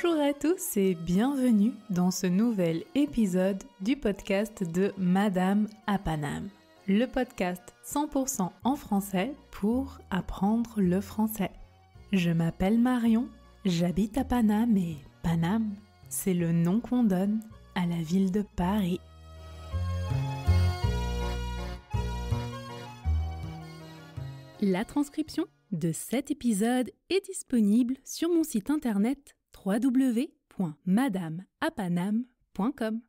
Bonjour à tous et bienvenue dans ce nouvel épisode du podcast de Madame à Paname, le podcast 100% en français pour apprendre le français. Je m'appelle Marion, j'habite à Paname et Paname, c'est le nom qu'on donne à la ville de Paris. La transcription de cet épisode est disponible sur mon site internet www.madameapanam.com.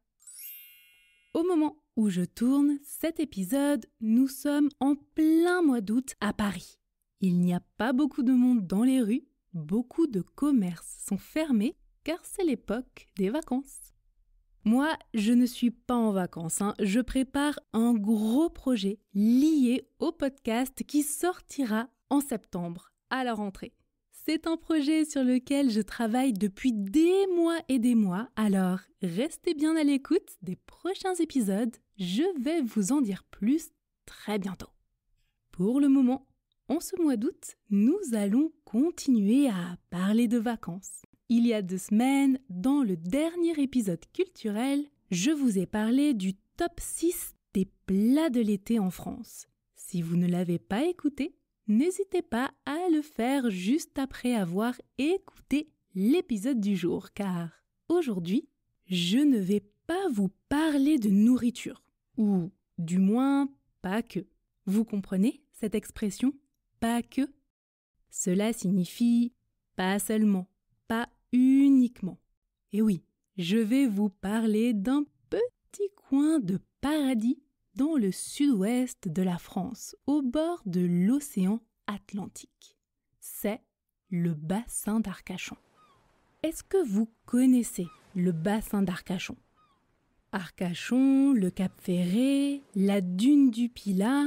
Au moment où je tourne cet épisode, nous sommes en plein mois d'août à Paris. Il n'y a pas beaucoup de monde dans les rues, beaucoup de commerces sont fermés car c'est l'époque des vacances. Moi, je ne suis pas en vacances, hein. je prépare un gros projet lié au podcast qui sortira en septembre à la rentrée. C'est un projet sur lequel je travaille depuis des mois et des mois, alors restez bien à l'écoute des prochains épisodes, je vais vous en dire plus très bientôt. Pour le moment, en ce mois d'août, nous allons continuer à parler de vacances. Il y a deux semaines, dans le dernier épisode culturel, je vous ai parlé du top 6 des plats de l'été en France. Si vous ne l'avez pas écouté, n'hésitez pas à le faire juste après avoir écouté l'épisode du jour, car aujourd'hui, je ne vais pas vous parler de nourriture, ou du moins pas que. Vous comprenez cette expression pas que Cela signifie pas seulement, pas uniquement. Et oui, je vais vous parler d'un petit coin de paradis dans le sud-ouest de la France, au bord de l'océan Atlantique. C'est le bassin d'Arcachon. Est-ce que vous connaissez le bassin d'Arcachon Arcachon, le Cap Ferré, la dune du Pilat,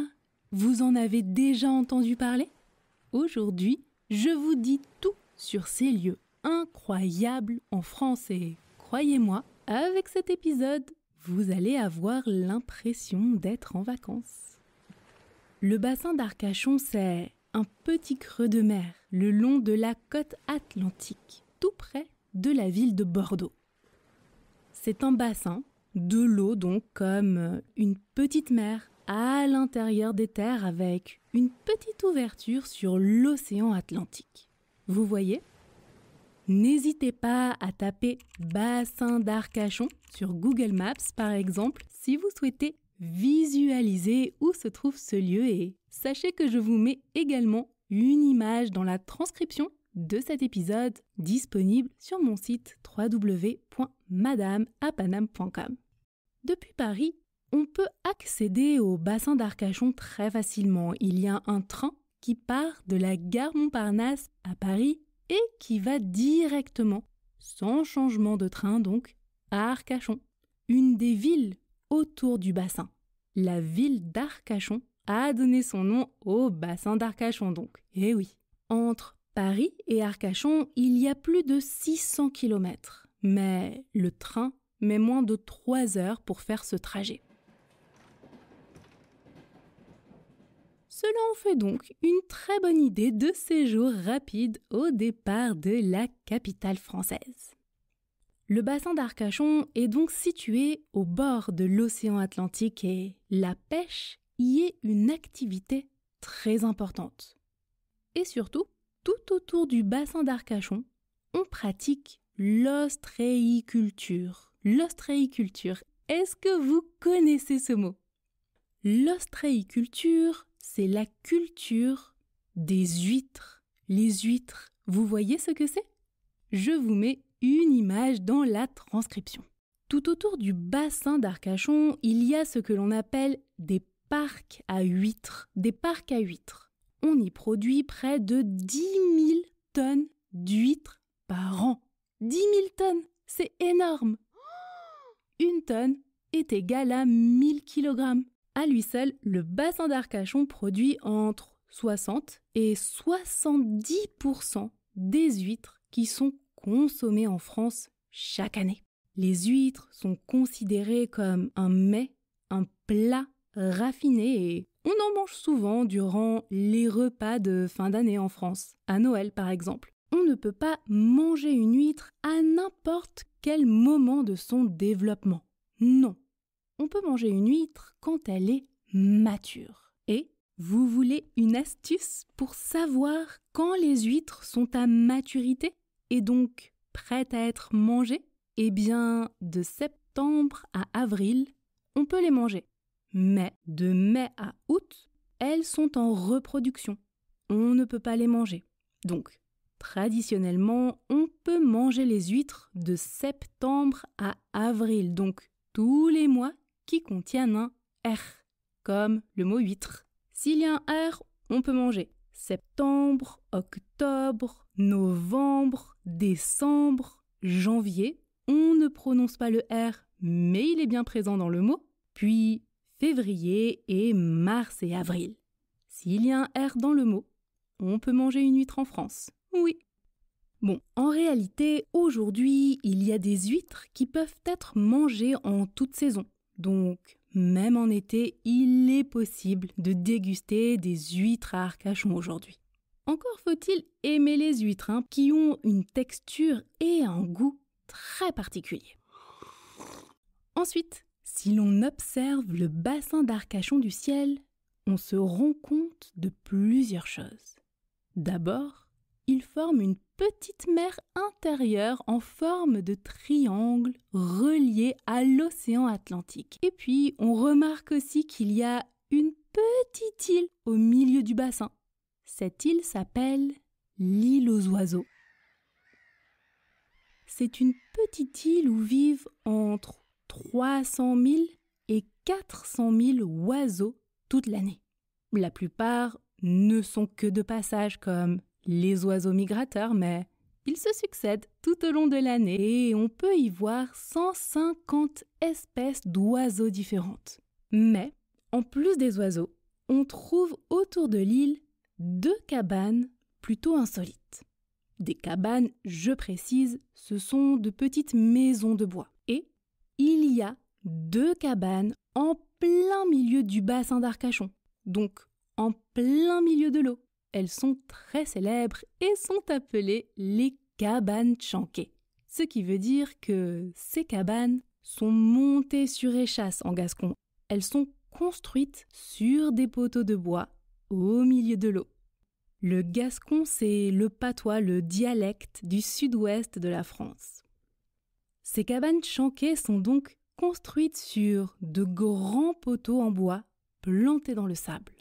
vous en avez déjà entendu parler Aujourd'hui, je vous dis tout sur ces lieux incroyables en France et croyez-moi, avec cet épisode, vous allez avoir l'impression d'être en vacances. Le bassin d'Arcachon, c'est un petit creux de mer le long de la côte atlantique, tout près de la ville de Bordeaux. C'est un bassin, de l'eau donc comme une petite mer à l'intérieur des terres avec une petite ouverture sur l'océan Atlantique. Vous voyez, N'hésitez pas à taper bassin d'Arcachon sur Google Maps par exemple si vous souhaitez visualiser où se trouve ce lieu et sachez que je vous mets également une image dans la transcription de cet épisode disponible sur mon site www.madameapanam.com. Depuis Paris, on peut accéder au bassin d'Arcachon très facilement. Il y a un train qui part de la gare Montparnasse à Paris et qui va directement, sans changement de train donc, à Arcachon, une des villes autour du bassin. La ville d'Arcachon a donné son nom au bassin d'Arcachon donc. Eh oui. Entre Paris et Arcachon, il y a plus de 600 km, mais le train met moins de 3 heures pour faire ce trajet. Cela en fait donc une très bonne idée de séjour rapide au départ de la capitale française. Le bassin d'Arcachon est donc situé au bord de l'océan Atlantique et la pêche y est une activité très importante. Et surtout, tout autour du bassin d'Arcachon, on pratique l'ostréiculture. L'ostréiculture, est-ce que vous connaissez ce mot L'ostréiculture c'est la culture des huîtres. Les huîtres, vous voyez ce que c'est Je vous mets une image dans la transcription. Tout autour du bassin d'Arcachon, il y a ce que l'on appelle des parcs à huîtres. Des parcs à huîtres. On y produit près de 10 000 tonnes d'huîtres par an. 10 000 tonnes, c'est énorme. Une tonne est égale à 1000 kg. À lui seul, le bassin d'Arcachon produit entre 60 et 70% des huîtres qui sont consommées en France chaque année. Les huîtres sont considérées comme un mets, un plat raffiné et on en mange souvent durant les repas de fin d'année en France, à Noël par exemple. On ne peut pas manger une huître à n'importe quel moment de son développement. Non, on peut manger une huître quand elle est mature. Et vous voulez une astuce pour savoir quand les huîtres sont à maturité et donc prêtes à être mangées Eh bien, de septembre à avril, on peut les manger. Mais de mai à août, elles sont en reproduction. On ne peut pas les manger. Donc, traditionnellement, on peut manger les huîtres de septembre à avril, donc tous les mois qui contiennent un R, comme le mot huître. S'il y a un R, on peut manger. Septembre, octobre, novembre, décembre, janvier. On ne prononce pas le R, mais il est bien présent dans le mot. Puis février et mars et avril. S'il y a un R dans le mot, on peut manger une huître en France. Oui. Bon, en réalité, aujourd'hui, il y a des huîtres qui peuvent être mangées en toute saison. Donc, même en été, il est possible de déguster des huîtres à Arcachon aujourd'hui. Encore faut-il aimer les huîtres, hein, qui ont une texture et un goût très particulier. Ensuite, si l'on observe le bassin d'Arcachon du ciel, on se rend compte de plusieurs choses. D'abord, il forme une petite mer intérieure en forme de triangle reliée à l'océan Atlantique. Et puis, on remarque aussi qu'il y a une petite île au milieu du bassin. Cette île s'appelle l'île aux oiseaux. C'est une petite île où vivent entre 300 000 et 400 000 oiseaux toute l'année. La plupart ne sont que de passage comme les oiseaux migrateurs, mais ils se succèdent tout au long de l'année et on peut y voir 150 espèces d'oiseaux différentes. Mais, en plus des oiseaux, on trouve autour de l'île deux cabanes plutôt insolites. Des cabanes, je précise, ce sont de petites maisons de bois. Et il y a deux cabanes en plein milieu du bassin d'Arcachon, donc en plein milieu de l'eau. Elles sont très célèbres et sont appelées les cabanes chanquées, ce qui veut dire que ces cabanes sont montées sur échasses en gascon. Elles sont construites sur des poteaux de bois au milieu de l'eau. Le gascon, c'est le patois, le dialecte du sud-ouest de la France. Ces cabanes chanquées sont donc construites sur de grands poteaux en bois plantés dans le sable.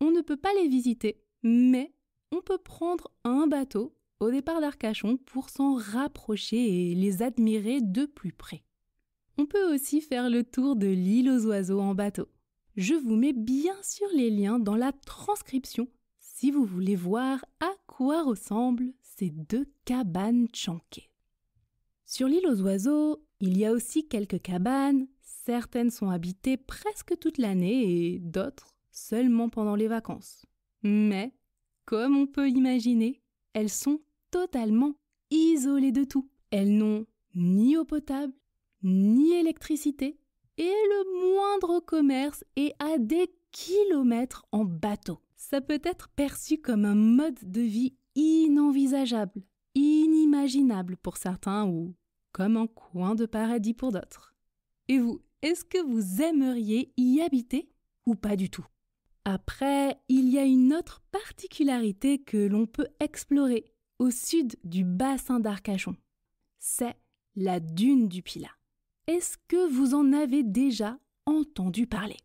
On ne peut pas les visiter mais on peut prendre un bateau au départ d'Arcachon pour s'en rapprocher et les admirer de plus près. On peut aussi faire le tour de l'île aux oiseaux en bateau. Je vous mets bien sûr les liens dans la transcription si vous voulez voir à quoi ressemblent ces deux cabanes chanquées. Sur l'île aux oiseaux, il y a aussi quelques cabanes, certaines sont habitées presque toute l'année et d'autres seulement pendant les vacances. Mais, comme on peut imaginer, elles sont totalement isolées de tout. Elles n'ont ni eau potable, ni électricité, et le moindre commerce est à des kilomètres en bateau. Ça peut être perçu comme un mode de vie inenvisageable, inimaginable pour certains ou comme un coin de paradis pour d'autres. Et vous, est-ce que vous aimeriez y habiter ou pas du tout après, il y a une autre particularité que l'on peut explorer au sud du bassin d'Arcachon. C'est la dune du Pilat. Est-ce que vous en avez déjà entendu parler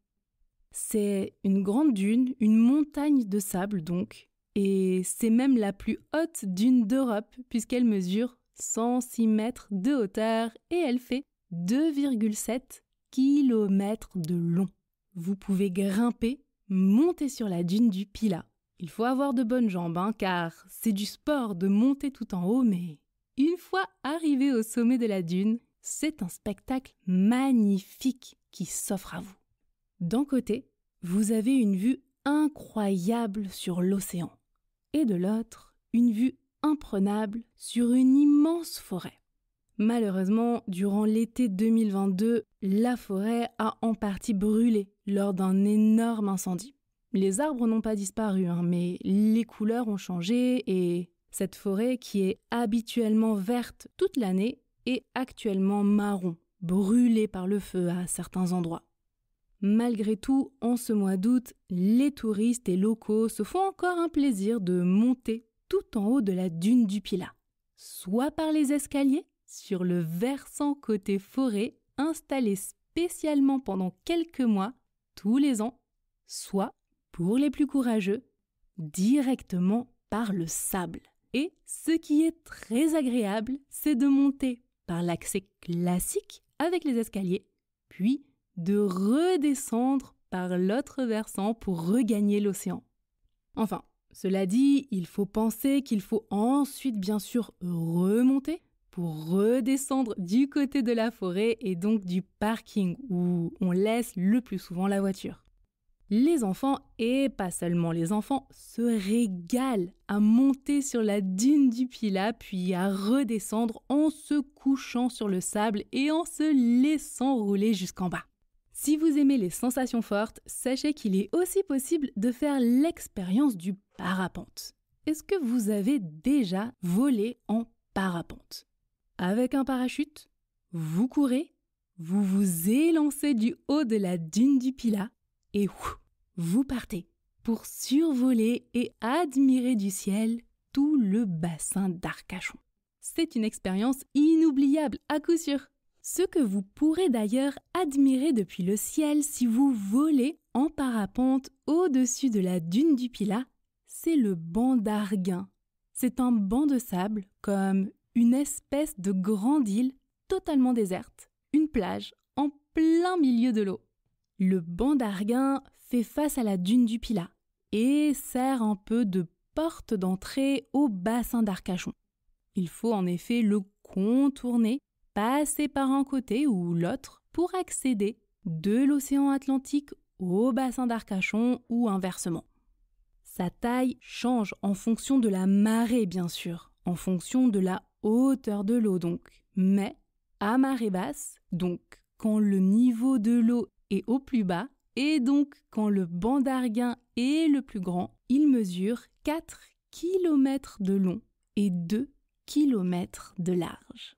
C'est une grande dune, une montagne de sable donc, et c'est même la plus haute dune d'Europe puisqu'elle mesure 106 mètres de hauteur et elle fait 2,7 kilomètres de long. Vous pouvez grimper Monter sur la dune du Pila. Il faut avoir de bonnes jambes, hein, car c'est du sport de monter tout en haut, mais une fois arrivé au sommet de la dune, c'est un spectacle magnifique qui s'offre à vous. D'un côté, vous avez une vue incroyable sur l'océan, et de l'autre, une vue imprenable sur une immense forêt. Malheureusement, durant l'été 2022, la forêt a en partie brûlé lors d'un énorme incendie. Les arbres n'ont pas disparu, hein, mais les couleurs ont changé et cette forêt qui est habituellement verte toute l'année est actuellement marron, brûlée par le feu à certains endroits. Malgré tout, en ce mois d'août, les touristes et locaux se font encore un plaisir de monter tout en haut de la dune du Pila, soit par les escaliers, sur le versant côté forêt installé spécialement pendant quelques mois tous les ans, soit, pour les plus courageux, directement par le sable. Et ce qui est très agréable, c'est de monter par l'accès classique avec les escaliers, puis de redescendre par l'autre versant pour regagner l'océan. Enfin, cela dit, il faut penser qu'il faut ensuite bien sûr remonter pour redescendre du côté de la forêt et donc du parking où on laisse le plus souvent la voiture. Les enfants, et pas seulement les enfants, se régalent à monter sur la dune du Pila puis à redescendre en se couchant sur le sable et en se laissant rouler jusqu'en bas. Si vous aimez les sensations fortes, sachez qu'il est aussi possible de faire l'expérience du parapente. Est-ce que vous avez déjà volé en parapente avec un parachute, vous courez, vous vous élancez du haut de la dune du Pila et vous partez pour survoler et admirer du ciel tout le bassin d'Arcachon. C'est une expérience inoubliable à coup sûr. Ce que vous pourrez d'ailleurs admirer depuis le ciel si vous volez en parapente au-dessus de la dune du Pila, c'est le banc d'Arguin. C'est un banc de sable comme une espèce de grande île totalement déserte, une plage en plein milieu de l'eau. Le banc d'Arguin fait face à la dune du Pilat et sert un peu de porte d'entrée au bassin d'Arcachon. Il faut en effet le contourner, passer par un côté ou l'autre pour accéder de l'océan Atlantique au bassin d'Arcachon ou inversement. Sa taille change en fonction de la marée bien sûr, en fonction de la hauteur de l'eau donc, mais à marée basse, donc quand le niveau de l'eau est au plus bas, et donc quand le banc d'Arguin est le plus grand, il mesure 4 km de long et 2 km de large.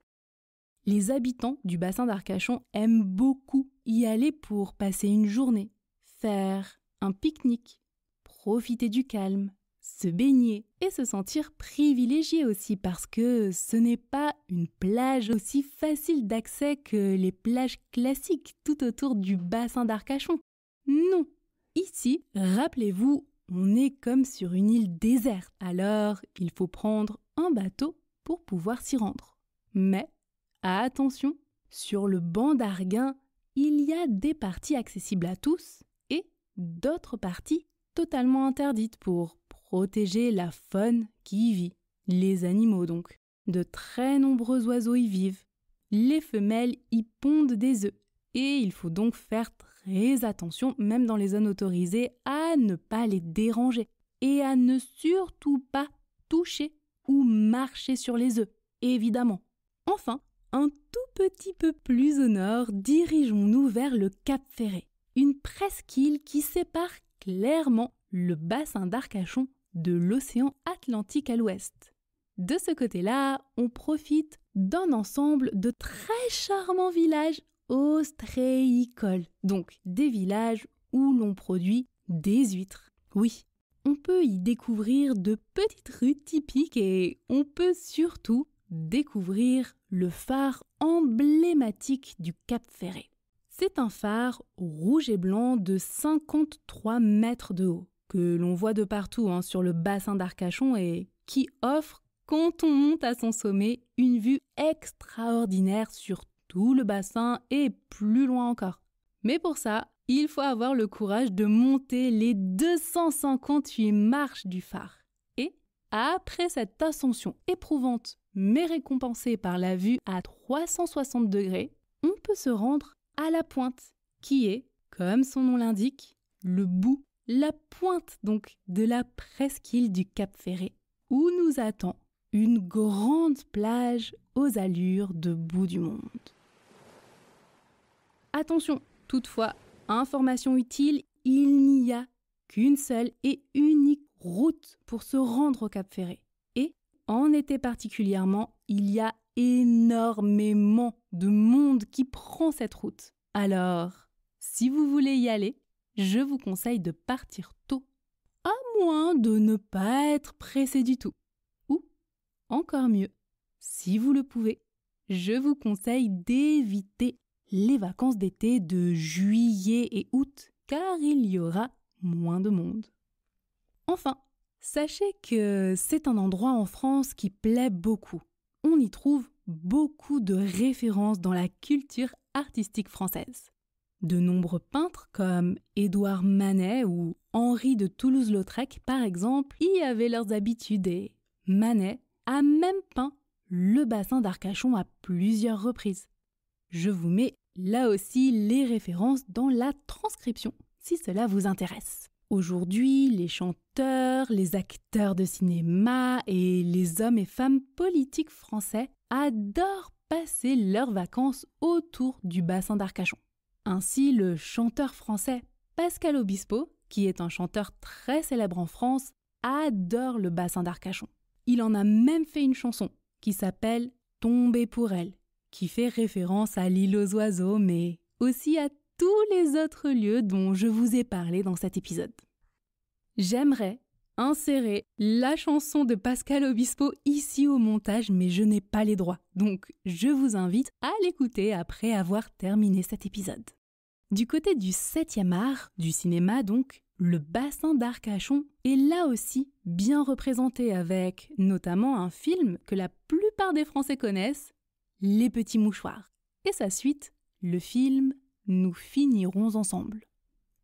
Les habitants du bassin d'Arcachon aiment beaucoup y aller pour passer une journée, faire un pique-nique, profiter du calme, se baigner et se sentir privilégié aussi parce que ce n'est pas une plage aussi facile d'accès que les plages classiques tout autour du bassin d'Arcachon. Non. Ici, rappelez-vous, on est comme sur une île déserte, alors il faut prendre un bateau pour pouvoir s'y rendre. Mais, attention, sur le banc d'Arguin, il y a des parties accessibles à tous et d'autres parties totalement interdites pour protéger la faune qui y vit, les animaux donc. De très nombreux oiseaux y vivent. Les femelles y pondent des œufs et il faut donc faire très attention, même dans les zones autorisées, à ne pas les déranger et à ne surtout pas toucher ou marcher sur les œufs, évidemment. Enfin, un tout petit peu plus au nord, dirigeons-nous vers le Cap Ferré, une presqu'île qui sépare clairement le bassin d'Arcachon de l'océan Atlantique à l'ouest. De ce côté-là, on profite d'un ensemble de très charmants villages ostréicoles, donc des villages où l'on produit des huîtres. Oui, on peut y découvrir de petites rues typiques et on peut surtout découvrir le phare emblématique du Cap Ferré. C'est un phare rouge et blanc de 53 mètres de haut que l'on voit de partout hein, sur le bassin d'Arcachon et qui offre, quand on monte à son sommet, une vue extraordinaire sur tout le bassin et plus loin encore. Mais pour ça, il faut avoir le courage de monter les 258 marches du phare. Et après cette ascension éprouvante mais récompensée par la vue à 360 degrés, on peut se rendre à la pointe, qui est, comme son nom l'indique, le bout la pointe donc de la presqu'île du Cap Ferré, où nous attend une grande plage aux allures de bout du monde. Attention, toutefois, information utile, il n'y a qu'une seule et unique route pour se rendre au Cap Ferré. Et, en été particulièrement, il y a énormément de monde qui prend cette route. Alors, si vous voulez y aller, je vous conseille de partir tôt, à moins de ne pas être pressé du tout. Ou, encore mieux, si vous le pouvez, je vous conseille d'éviter les vacances d'été de juillet et août, car il y aura moins de monde. Enfin, sachez que c'est un endroit en France qui plaît beaucoup. On y trouve beaucoup de références dans la culture artistique française. De nombreux peintres comme Édouard Manet ou Henri de Toulouse-Lautrec, par exemple, y avaient leurs habitudes et Manet a même peint le bassin d'Arcachon à plusieurs reprises. Je vous mets là aussi les références dans la transcription si cela vous intéresse. Aujourd'hui, les chanteurs, les acteurs de cinéma et les hommes et femmes politiques français adorent passer leurs vacances autour du bassin d'Arcachon. Ainsi, le chanteur français Pascal Obispo, qui est un chanteur très célèbre en France, adore le bassin d'Arcachon. Il en a même fait une chanson qui s'appelle Tomber pour elle, qui fait référence à l'île aux oiseaux, mais aussi à tous les autres lieux dont je vous ai parlé dans cet épisode. J'aimerais insérer la chanson de Pascal Obispo ici au montage, mais je n'ai pas les droits, donc je vous invite à l'écouter après avoir terminé cet épisode. Du côté du 7e art, du cinéma donc, le bassin d'Arcachon est là aussi bien représenté avec notamment un film que la plupart des Français connaissent, Les Petits Mouchoirs. Et sa suite, le film Nous finirons ensemble.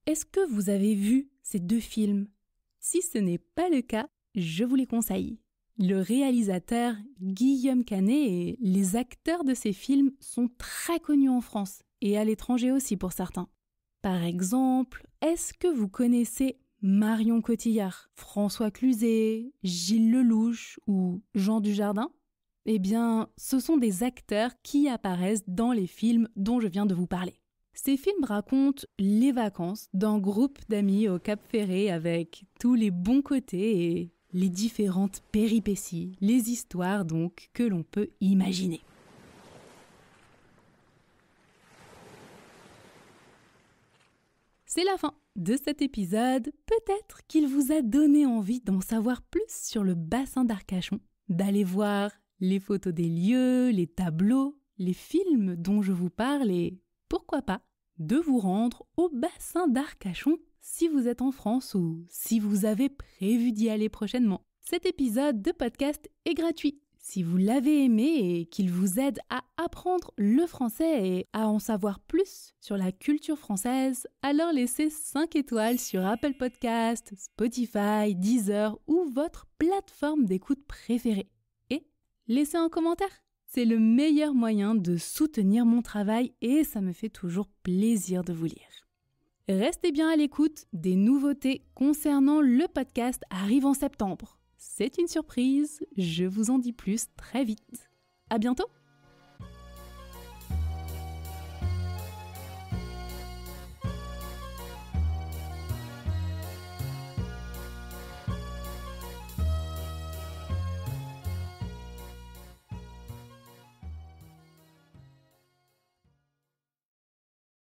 Est-ce que vous avez vu ces deux films Si ce n'est pas le cas, je vous les conseille. Le réalisateur Guillaume Canet et les acteurs de ces films sont très connus en France et à l'étranger aussi pour certains. Par exemple, est-ce que vous connaissez Marion Cotillard, François Cluzet, Gilles Lelouch ou Jean Dujardin Eh bien, ce sont des acteurs qui apparaissent dans les films dont je viens de vous parler. Ces films racontent les vacances d'un groupe d'amis au Cap Ferré avec tous les bons côtés et les différentes péripéties, les histoires donc que l'on peut imaginer. C'est la fin de cet épisode. Peut-être qu'il vous a donné envie d'en savoir plus sur le bassin d'Arcachon, d'aller voir les photos des lieux, les tableaux, les films dont je vous parle et, pourquoi pas, de vous rendre au bassin d'Arcachon si vous êtes en France ou si vous avez prévu d'y aller prochainement. Cet épisode de podcast est gratuit. Si vous l'avez aimé et qu'il vous aide à apprendre le français et à en savoir plus sur la culture française, alors laissez 5 étoiles sur Apple Podcast, Spotify, Deezer ou votre plateforme d'écoute préférée. Et laissez un commentaire. C'est le meilleur moyen de soutenir mon travail et ça me fait toujours plaisir de vous lire. Restez bien à l'écoute, des nouveautés concernant le podcast arrivent en septembre. C'est une surprise, je vous en dis plus très vite. À bientôt!